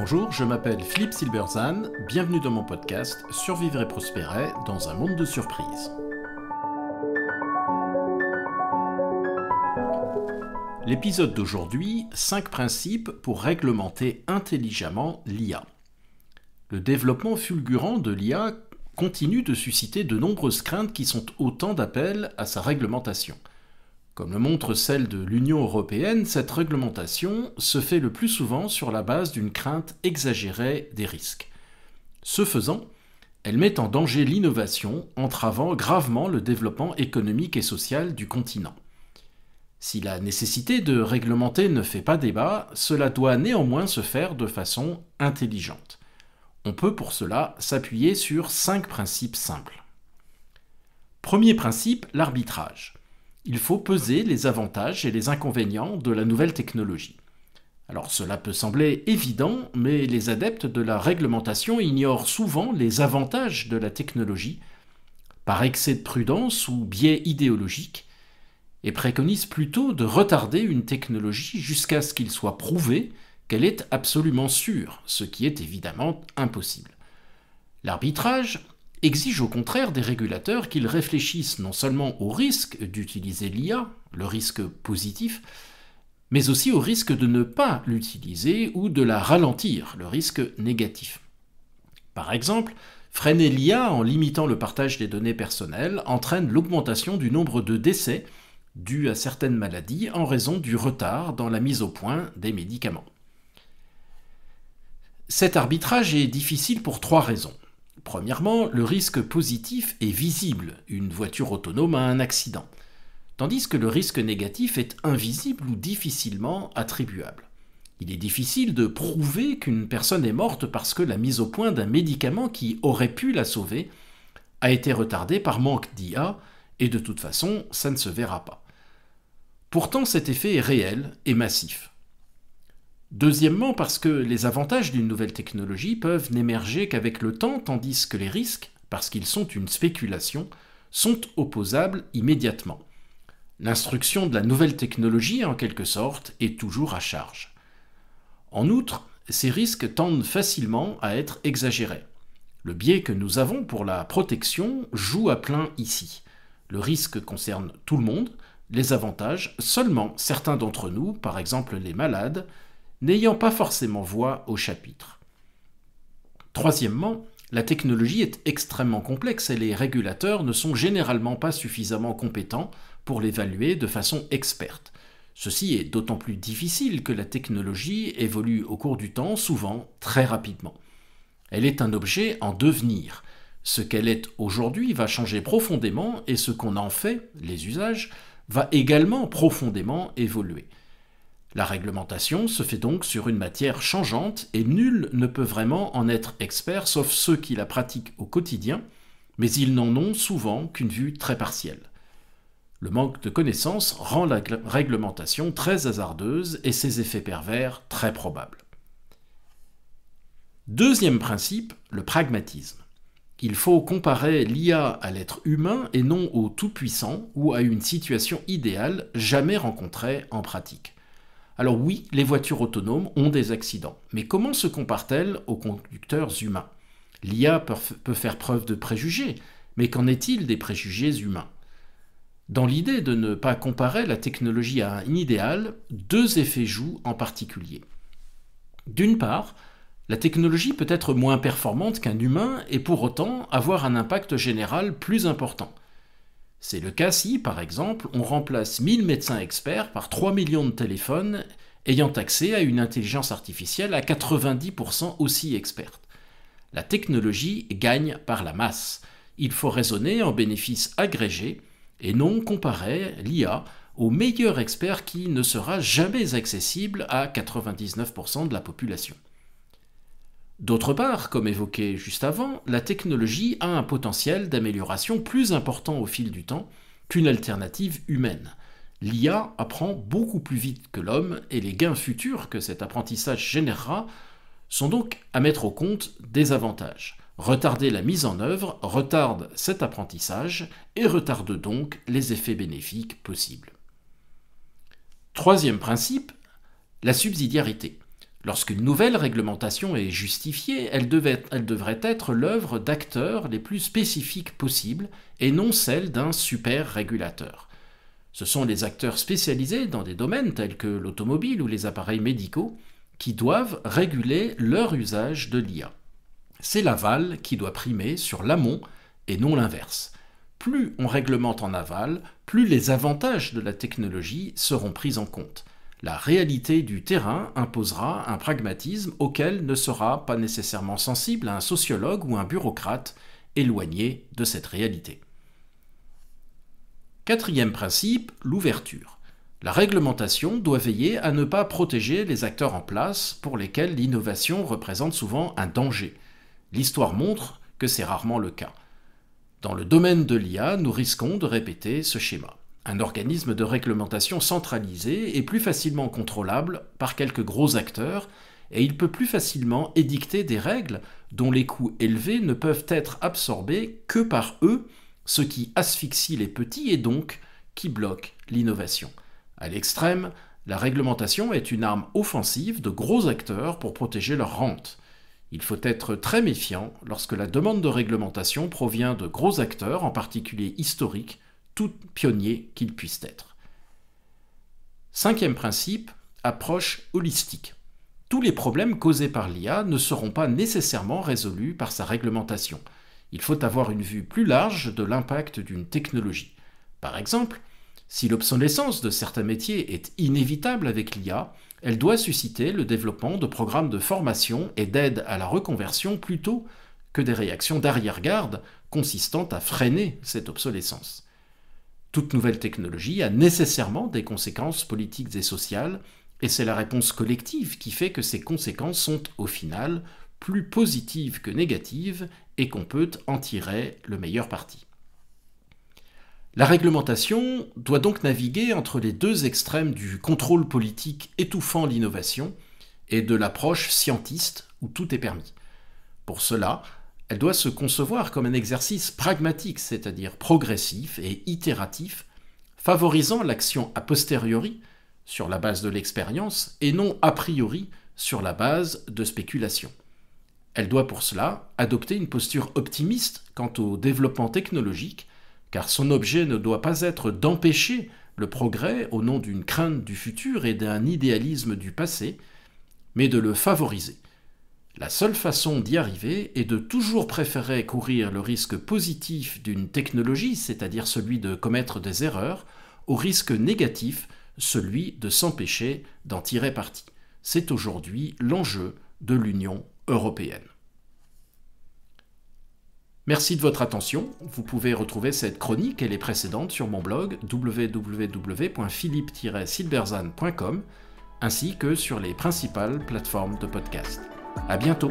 Bonjour, je m'appelle Philippe Silberzan, bienvenue dans mon podcast Survivre et prospérer dans un monde de surprises. L'épisode d'aujourd'hui, 5 principes pour réglementer intelligemment l'IA. Le développement fulgurant de l'IA continue de susciter de nombreuses craintes qui sont autant d'appels à sa réglementation. Comme le montre celle de l'Union européenne, cette réglementation se fait le plus souvent sur la base d'une crainte exagérée des risques. Ce faisant, elle met en danger l'innovation, entravant gravement le développement économique et social du continent. Si la nécessité de réglementer ne fait pas débat, cela doit néanmoins se faire de façon intelligente. On peut pour cela s'appuyer sur cinq principes simples. Premier principe, l'arbitrage il faut peser les avantages et les inconvénients de la nouvelle technologie. Alors cela peut sembler évident, mais les adeptes de la réglementation ignorent souvent les avantages de la technologie, par excès de prudence ou biais idéologique, et préconisent plutôt de retarder une technologie jusqu'à ce qu'il soit prouvé qu'elle est absolument sûre, ce qui est évidemment impossible. L'arbitrage, exige au contraire des régulateurs qu'ils réfléchissent non seulement au risque d'utiliser l'IA, le risque positif, mais aussi au risque de ne pas l'utiliser ou de la ralentir, le risque négatif. Par exemple, freiner l'IA en limitant le partage des données personnelles entraîne l'augmentation du nombre de décès dus à certaines maladies en raison du retard dans la mise au point des médicaments. Cet arbitrage est difficile pour trois raisons. Premièrement, le risque positif est visible, une voiture autonome a un accident, tandis que le risque négatif est invisible ou difficilement attribuable. Il est difficile de prouver qu'une personne est morte parce que la mise au point d'un médicament qui aurait pu la sauver a été retardée par manque d'IA, et de toute façon, ça ne se verra pas. Pourtant, cet effet est réel et massif. Deuxièmement, parce que les avantages d'une nouvelle technologie peuvent n'émerger qu'avec le temps, tandis que les risques, parce qu'ils sont une spéculation, sont opposables immédiatement. L'instruction de la nouvelle technologie, en quelque sorte, est toujours à charge. En outre, ces risques tendent facilement à être exagérés. Le biais que nous avons pour la protection joue à plein ici. Le risque concerne tout le monde, les avantages seulement certains d'entre nous, par exemple les malades, n'ayant pas forcément voix au chapitre. Troisièmement, la technologie est extrêmement complexe et les régulateurs ne sont généralement pas suffisamment compétents pour l'évaluer de façon experte. Ceci est d'autant plus difficile que la technologie évolue au cours du temps, souvent très rapidement. Elle est un objet en devenir. Ce qu'elle est aujourd'hui va changer profondément et ce qu'on en fait, les usages, va également profondément évoluer. La réglementation se fait donc sur une matière changeante et nul ne peut vraiment en être expert sauf ceux qui la pratiquent au quotidien, mais ils n'en ont souvent qu'une vue très partielle. Le manque de connaissances rend la réglementation très hasardeuse et ses effets pervers très probables. Deuxième principe, le pragmatisme. Il faut comparer l'IA à l'être humain et non au tout-puissant ou à une situation idéale jamais rencontrée en pratique. Alors oui, les voitures autonomes ont des accidents, mais comment se comparent-elles aux conducteurs humains L'IA peut faire preuve de préjugés, mais qu'en est-il des préjugés humains Dans l'idée de ne pas comparer la technologie à un idéal, deux effets jouent en particulier. D'une part, la technologie peut être moins performante qu'un humain et pour autant avoir un impact général plus important. C'est le cas si, par exemple, on remplace 1000 médecins experts par 3 millions de téléphones ayant accès à une intelligence artificielle à 90% aussi experte. La technologie gagne par la masse. Il faut raisonner en bénéfice agrégé et non comparer l'IA au meilleur expert qui ne sera jamais accessible à 99% de la population. D'autre part, comme évoqué juste avant, la technologie a un potentiel d'amélioration plus important au fil du temps qu'une alternative humaine. L'IA apprend beaucoup plus vite que l'homme et les gains futurs que cet apprentissage générera sont donc à mettre au compte des avantages. Retarder la mise en œuvre retarde cet apprentissage et retarde donc les effets bénéfiques possibles. Troisième principe, la subsidiarité. Lorsqu'une nouvelle réglementation est justifiée, elle, devrait être l'œuvre d'acteurs les plus spécifiques possibles et non celle d'un super-régulateur. Ce sont les acteurs spécialisés dans des domaines tels que l'automobile ou les appareils médicaux qui doivent réguler leur usage de l'IA. C'est l'aval qui doit primer sur l'amont et non l'inverse. Plus on réglemente en aval, plus les avantages de la technologie seront pris en compte. La réalité du terrain imposera un pragmatisme auquel ne sera pas nécessairement sensible un sociologue ou un bureaucrate éloigné de cette réalité. Quatrième principe, l'ouverture. La réglementation doit veiller à ne pas protéger les acteurs en place pour lesquels l'innovation représente souvent un danger. L'histoire montre que c'est rarement le cas. Dans le domaine de l'IA, nous risquons de répéter ce schéma un organisme de réglementation centralisé est plus facilement contrôlable par quelques gros acteurs, et il peut plus facilement édicter des règles dont les coûts élevés ne peuvent être absorbés que par eux, ce qui asphyxie les petits et donc qui bloque l'innovation. À l'extrême, la réglementation est une arme offensive de gros acteurs pour protéger leur rente. Il faut être très méfiant lorsque la demande de réglementation provient de gros acteurs, en particulier historiques, pionnier qu'il puisse être. Cinquième principe, approche holistique. Tous les problèmes causés par l'IA ne seront pas nécessairement résolus par sa réglementation. Il faut avoir une vue plus large de l'impact d'une technologie. Par exemple, si l'obsolescence de certains métiers est inévitable avec l'IA, elle doit susciter le développement de programmes de formation et d'aide à la reconversion plutôt que des réactions d'arrière-garde consistant à freiner cette obsolescence. Toute nouvelle technologie a nécessairement des conséquences politiques et sociales, et c'est la réponse collective qui fait que ces conséquences sont au final plus positives que négatives et qu'on peut en tirer le meilleur parti. La réglementation doit donc naviguer entre les deux extrêmes du contrôle politique étouffant l'innovation et de l'approche scientiste où tout est permis. Pour cela, elle doit se concevoir comme un exercice pragmatique, c'est-à-dire progressif et itératif, favorisant l'action a posteriori sur la base de l'expérience et non a priori sur la base de spéculation. Elle doit pour cela adopter une posture optimiste quant au développement technologique, car son objet ne doit pas être d'empêcher le progrès au nom d'une crainte du futur et d'un idéalisme du passé, mais de le favoriser la seule façon d'y arriver est de toujours préférer courir le risque positif d'une technologie, c'est-à-dire celui de commettre des erreurs, au risque négatif, celui de s'empêcher d'en tirer parti. C'est aujourd'hui l'enjeu de l'Union européenne. Merci de votre attention. Vous pouvez retrouver cette chronique et les précédentes sur mon blog www.philippe-silberzan.com ainsi que sur les principales plateformes de podcast. À bientôt.